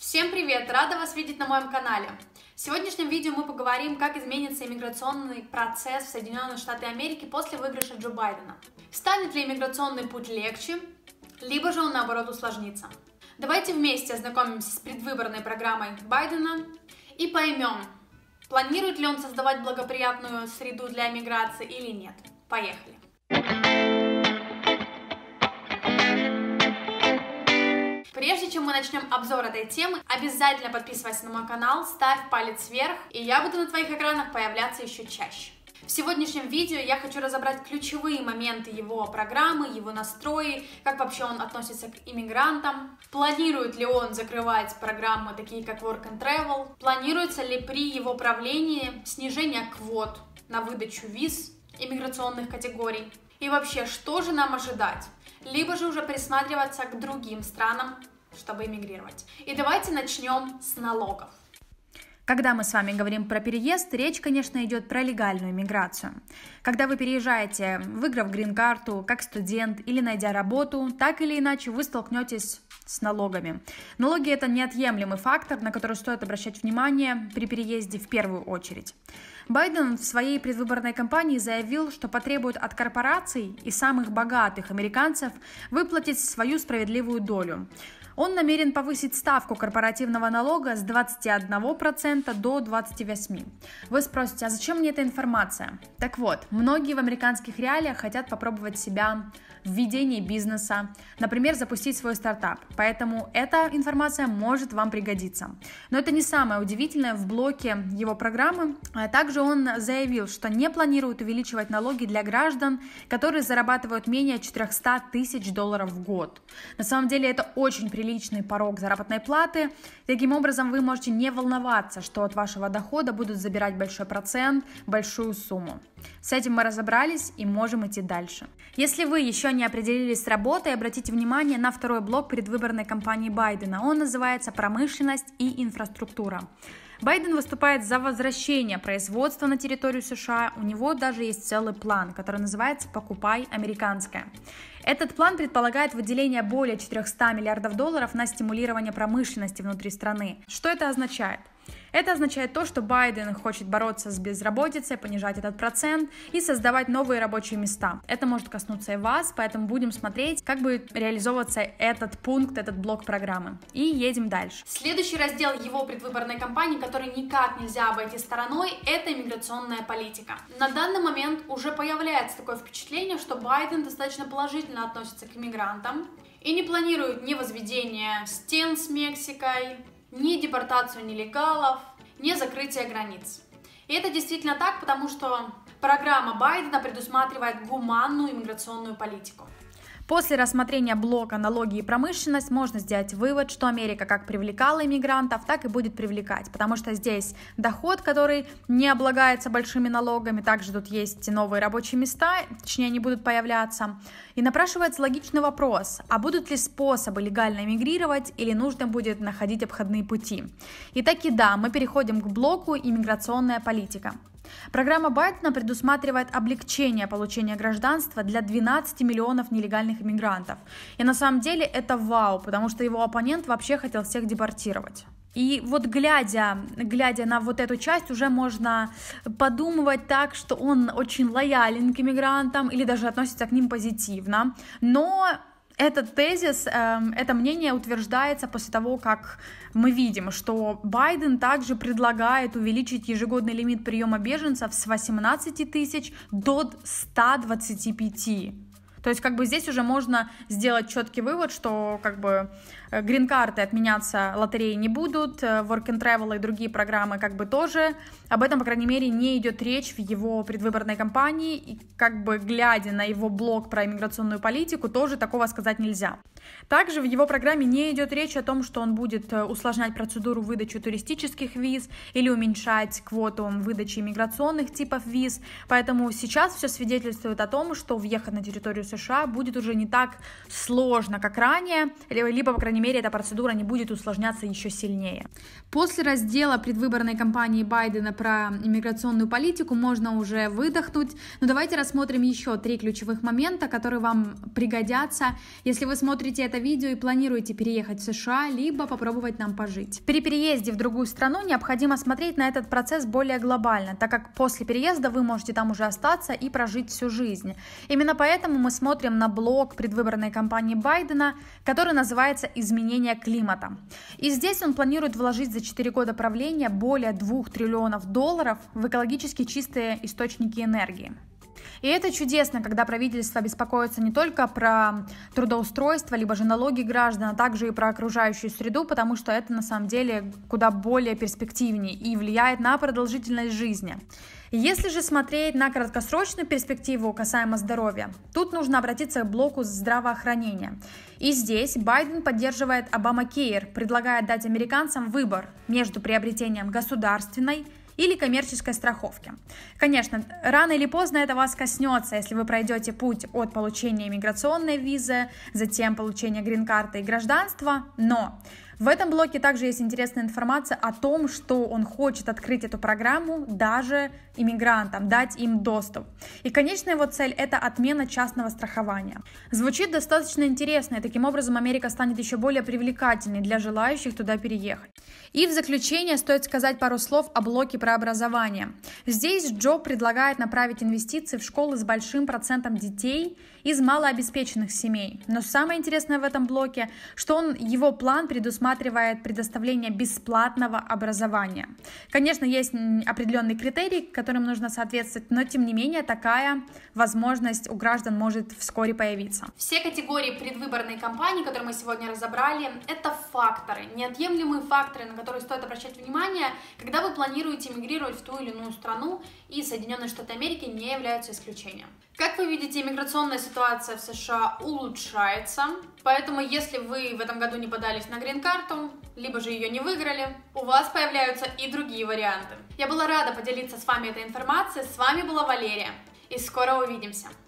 Всем привет! Рада вас видеть на моем канале. В сегодняшнем видео мы поговорим, как изменится иммиграционный процесс в Соединенных Штаты Америки после выигрыша Джо Байдена. Станет ли иммиграционный путь легче, либо же он наоборот усложнится? Давайте вместе ознакомимся с предвыборной программой Байдена и поймем, планирует ли он создавать благоприятную среду для иммиграции или нет. Поехали! Прежде чем мы начнем обзор этой темы, обязательно подписывайся на мой канал, ставь палец вверх, и я буду на твоих экранах появляться еще чаще. В сегодняшнем видео я хочу разобрать ключевые моменты его программы, его настрои, как вообще он относится к иммигрантам, планирует ли он закрывать программы такие как Work and Travel, планируется ли при его правлении снижение квот на выдачу виз иммиграционных категорий и вообще, что же нам ожидать? либо же уже присматриваться к другим странам, чтобы эмигрировать. И давайте начнем с налогов. Когда мы с вами говорим про переезд, речь, конечно, идет про легальную миграцию. Когда вы переезжаете, выиграв грин-карту, как студент или найдя работу, так или иначе вы столкнетесь с налогами. Налоги – это неотъемлемый фактор, на который стоит обращать внимание при переезде в первую очередь. Байден в своей предвыборной кампании заявил, что потребует от корпораций и самых богатых американцев выплатить свою справедливую долю. Он намерен повысить ставку корпоративного налога с 21% до 28%. Вы спросите, а зачем мне эта информация? Так вот, многие в американских реалиях хотят попробовать себя в ведении бизнеса, например, запустить свой стартап. Поэтому эта информация может вам пригодиться. Но это не самое удивительное в блоке его программы. А также он заявил, что не планирует увеличивать налоги для граждан, которые зарабатывают менее 400 тысяч долларов в год. На самом деле это очень прилично приличный порог заработной платы. Таким образом, вы можете не волноваться, что от вашего дохода будут забирать большой процент, большую сумму. С этим мы разобрались и можем идти дальше. Если вы еще не определились с работой, обратите внимание на второй блок предвыборной кампании Байдена. Он называется «Промышленность и инфраструктура». Байден выступает за возвращение производства на территорию США. У него даже есть целый план, который называется «Покупай американское». Этот план предполагает выделение более 400 миллиардов долларов на стимулирование промышленности внутри страны. Что это означает? Это означает то, что Байден хочет бороться с безработицей, понижать этот процент и создавать новые рабочие места. Это может коснуться и вас, поэтому будем смотреть, как будет реализовываться этот пункт, этот блок программы. И едем дальше. Следующий раздел его предвыборной кампании, который никак нельзя обойти стороной, это иммиграционная политика. На данный момент уже появляется такое впечатление, что Байден достаточно положительно относится к иммигрантам и не планирует ни возведения стен с Мексикой, ни депортацию нелегалов, ни закрытие границ. И это действительно так, потому что программа Байдена предусматривает гуманную иммиграционную политику. После рассмотрения блока «Налоги и промышленность» можно сделать вывод, что Америка как привлекала иммигрантов, так и будет привлекать, потому что здесь доход, который не облагается большими налогами, также тут есть новые рабочие места, точнее они будут появляться. И напрашивается логичный вопрос, а будут ли способы легально мигрировать или нужно будет находить обходные пути? Итак, и да, мы переходим к блоку «Иммиграционная политика». Программа Байдена предусматривает облегчение получения гражданства для 12 миллионов нелегальных иммигрантов. И на самом деле это вау, потому что его оппонент вообще хотел всех депортировать. И вот глядя, глядя на вот эту часть, уже можно подумывать так, что он очень лоялен к иммигрантам или даже относится к ним позитивно. Но этот тезис, эм, это мнение утверждается после того, как мы видим, что Байден также предлагает увеличить ежегодный лимит приема беженцев с 18 тысяч до 125 то есть как бы здесь уже можно сделать четкий вывод, что как бы э, грин-карты отменяться лотереи не будут, э, work and travel и другие программы как бы тоже. Об этом, по крайней мере, не идет речь в его предвыборной кампании, и как бы глядя на его блог про иммиграционную политику, тоже такого сказать нельзя. Также в его программе не идет речь о том, что он будет э, усложнять процедуру выдачи туристических виз или уменьшать квоту выдачи иммиграционных типов виз, поэтому сейчас все свидетельствует о том, что въехать на территорию США будет уже не так сложно, как ранее, либо, по крайней мере, эта процедура не будет усложняться еще сильнее. После раздела предвыборной кампании Байдена про иммиграционную политику можно уже выдохнуть, но давайте рассмотрим еще три ключевых момента, которые вам пригодятся, если вы смотрите это видео и планируете переехать в США, либо попробовать нам пожить. При переезде в другую страну необходимо смотреть на этот процесс более глобально, так как после переезда вы можете там уже остаться и прожить всю жизнь. Именно поэтому мы с посмотрим на блок предвыборной кампании Байдена, который называется «Изменение климата». И здесь он планирует вложить за 4 года правления более 2 триллионов долларов в экологически чистые источники энергии. И это чудесно, когда правительство беспокоится не только про трудоустройство, либо же налоги граждан, а также и про окружающую среду, потому что это на самом деле куда более перспективнее и влияет на продолжительность жизни. Если же смотреть на краткосрочную перспективу касаемо здоровья, тут нужно обратиться к блоку здравоохранения. И здесь Байден поддерживает Обама Кейр, предлагая дать американцам выбор между приобретением государственной или коммерческой страховки. Конечно, рано или поздно это вас коснется, если вы пройдете путь от получения миграционной визы, затем получения грин-карты и гражданства, но в этом блоке также есть интересная информация о том, что он хочет открыть эту программу даже иммигрантам, дать им доступ. И конечная его цель – это отмена частного страхования. Звучит достаточно интересно, и таким образом Америка станет еще более привлекательной для желающих туда переехать. И в заключение стоит сказать пару слов о блоке про образование. Здесь Джо предлагает направить инвестиции в школы с большим процентом детей из малообеспеченных семей. Но самое интересное в этом блоке, что он, его план предусматривает предоставление бесплатного образования. Конечно, есть определенный критерий, которым нужно соответствовать, но тем не менее такая возможность у граждан может вскоре появиться. Все категории предвыборной кампании, которые мы сегодня разобрали, это факторы, неотъемлемые факторы, на которые стоит обращать внимание, когда вы планируете мигрировать в ту или иную страну, и Соединенные Штаты Америки не являются исключением. Как вы видите, иммиграционная ситуация ситуация в США улучшается, поэтому если вы в этом году не подались на грин-карту, либо же ее не выиграли, у вас появляются и другие варианты. Я была рада поделиться с вами этой информацией, с вами была Валерия, и скоро увидимся!